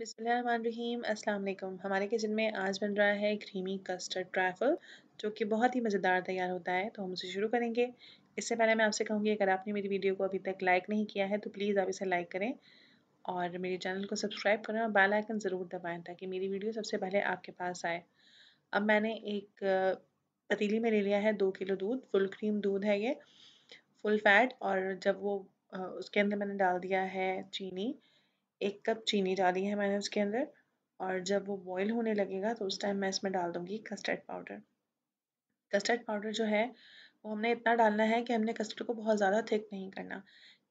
बिसमीम अस्सलाम हमारे किचन में आज बन रहा है क्रीमी कस्टर्ड ट्राइफ़ल जो कि बहुत ही मज़ेदार तैयार होता है तो हम उसे शुरू करेंगे इससे पहले मैं आपसे कहूँगी अगर आपने मेरी वीडियो को अभी तक लाइक नहीं किया है तो प्लीज़ आप इसे लाइक करें और मेरे चैनल को सब्सक्राइब करें और बेल आइकन ज़रूर दबाएँ ताकि मेरी वीडियो सबसे पहले आपके पास आए अब मैंने एक पतीली में ले लिया है दो किलो दूध फुल क्रीम दूध है ये फुल फैट और जब वो उसके अंदर मैंने डाल दिया है चीनी एक कप चीनी डाली है मैंने उसके अंदर और जब वो बॉईल होने लगेगा तो उस टाइम मैं इसमें डाल दूँगी कस्टर्ड पाउडर कस्टर्ड पाउडर जो है वो हमने इतना डालना है कि हमने कस्टर्ड को बहुत ज़्यादा थिक नहीं करना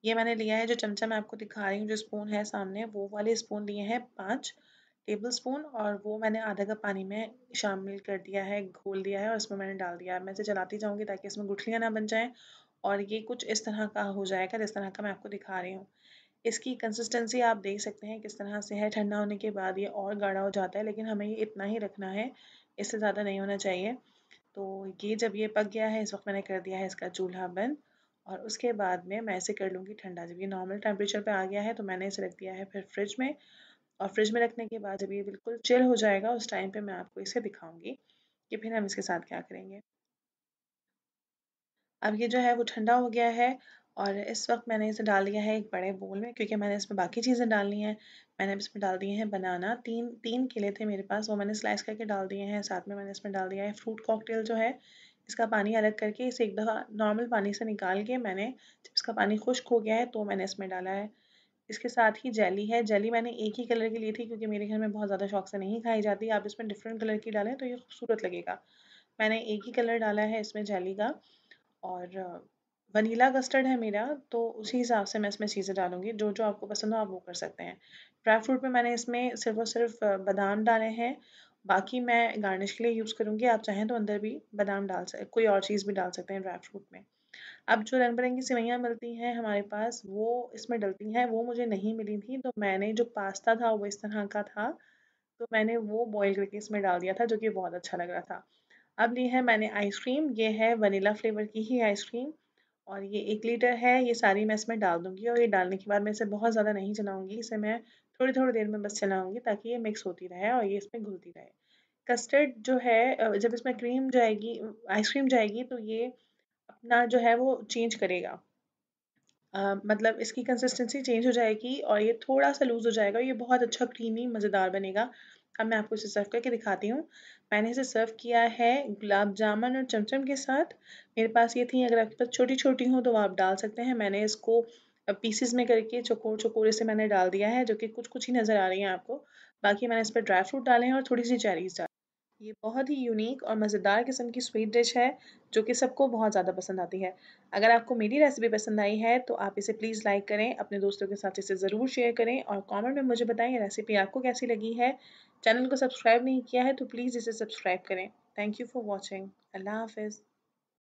ये मैंने लिया है जो चमचा मैं आपको दिखा रही हूँ जो स्पून है सामने वो वाले स्पून लिए हैं पाँच टेबल स्पून और वो मैंने आधा कप पानी में शामिल कर दिया है घोल दिया है और उसमें मैंने डाल दिया है मैं इसे चलाती जाऊँगी ताकि इसमें गुठलियाँ ना बन जाएँ और ये कुछ इस तरह का हो जाएगा जिस तरह का मैं आपको दिखा रही हूँ इसकी कंसिस्टेंसी आप देख सकते हैं किस तरह से है ठंडा होने के बाद ये और गाढ़ा हो जाता है लेकिन हमें ये इतना ही रखना है इससे ज़्यादा नहीं होना चाहिए तो ये जब ये पक गया है इस वक्त मैंने कर दिया है इसका चूल्हा बंद और उसके बाद में मैं इसे कर लूँगी ठंडा जब ये नॉर्मल टेम्परेचर पर आ गया है तो मैंने इसे रख दिया है फिर फ्रिज में और फ्रिज में रखने के बाद जब ये बिल्कुल चिल हो जाएगा उस टाइम पर मैं आपको इसे दिखाऊंगी कि फिर हम इसके साथ क्या करेंगे अब ये जो है वो ठंडा हो गया है और इस वक्त मैंने इसे डाल दिया है एक बड़े बोल में क्योंकि मैंने इसमें बाकी चीज़ें डालनी हैं मैंने इसमें डाल दिए हैं बनाना तीन तीन केले थे मेरे पास वो मैंने स्लाइस करके डाल दिए हैं साथ में मैंने इसमें डाल दिया है फ्रूट कॉकटेल जो है इसका पानी अलग करके इसे एक दफ़ा नॉर्मल पानी से निकाल के मैंने जब इसका पानी खुश्क हो गया है तो मैंने इसमें डाला है इसके साथ ही जेली है जेली मैंने एक ही कलर की ली थी क्योंकि मेरे घर में बहुत ज़्यादा शौक से नहीं खाई जाती आप इसमें डिफरेंट कलर की डालें तो ये खूबसूरत लगेगा मैंने एक ही कलर डाला है इसमें जेली का और वनीला कस्टर्ड है मेरा तो उसी हिसाब से मैं इसमें चीज़ें डालूंगी जो जो आपको पसंद हो आप वो कर सकते हैं ड्राई फ्रूट में मैंने इसमें सिर्फ और सिर्फ बादाम डाले हैं बाकी मैं गार्निश के लिए यूज़ करूँगी आप चाहें तो अंदर भी बादाम डाल सक कोई और चीज़ भी डाल सकते हैं ड्राई फ्रूट में अब जो रंग बिरंगी सिवैयाँ मिलती हैं हमारे पास वो इसमें डलती हैं वो मुझे नहीं मिली थी तो मैंने जो पास्ता था वो इस तरह का था तो मैंने वो बॉईल करके इसमें डाल दिया था जो कि बहुत अच्छा लग रहा था अब ली है मैंने आइसक्रीम ये है वनीला फ्लेवर की ही आइसक्रीम और ये एक लीटर है ये सारी मैं इसमें डाल दूँगी और ये डालने के बाद मैं इसे बहुत ज़्यादा नहीं चलाऊँगी इसे मैं थोड़ी थोड़ी देर में बस चलाऊँगी ताकि ये मिक्स होती रहे और ये इसमें घुलती रहे कस्टर्ड जो है जब इसमें क्रीम जाएगी आइसक्रीम जाएगी तो ये अपना जो है वो चेंज करेगा आ, मतलब इसकी कंसिस्टेंसी चेंज हो जाएगी और ये थोड़ा सा लूज़ हो जाएगा ये बहुत अच्छा क्रीमी मज़ेदार बनेगा अब मैं आपको इसे सर्व करके दिखाती हूँ मैंने इसे सर्व किया है गुलाब जामुन और चमचम के साथ मेरे पास ये थी अगर आपके पास छोटी छोटी हो तो आप डाल सकते हैं मैंने इसको पीसेस में करके चकोर चकोरे से मैंने डाल दिया है जो कि कुछ कुछ ही नज़र आ रही है आपको बाकी मैंने इस पर ड्राई फ्रूट डाले हैं और थोड़ी सी चेरीज ये बहुत ही यूनिक और मज़ेदार किस्म की स्वीट डिश है जो कि सबको बहुत ज़्यादा पसंद आती है अगर आपको मेरी रेसिपी पसंद आई है तो आप इसे प्लीज़ लाइक करें अपने दोस्तों के साथ इसे ज़रूर शेयर करें और कमेंट में मुझे बताएं ये रेसिपी आपको कैसी लगी है चैनल को सब्सक्राइब नहीं किया है तो प्लीज़ इसे सब्सक्राइब करें थैंक यू फॉर वॉचिंग अल्लाह हाफिज़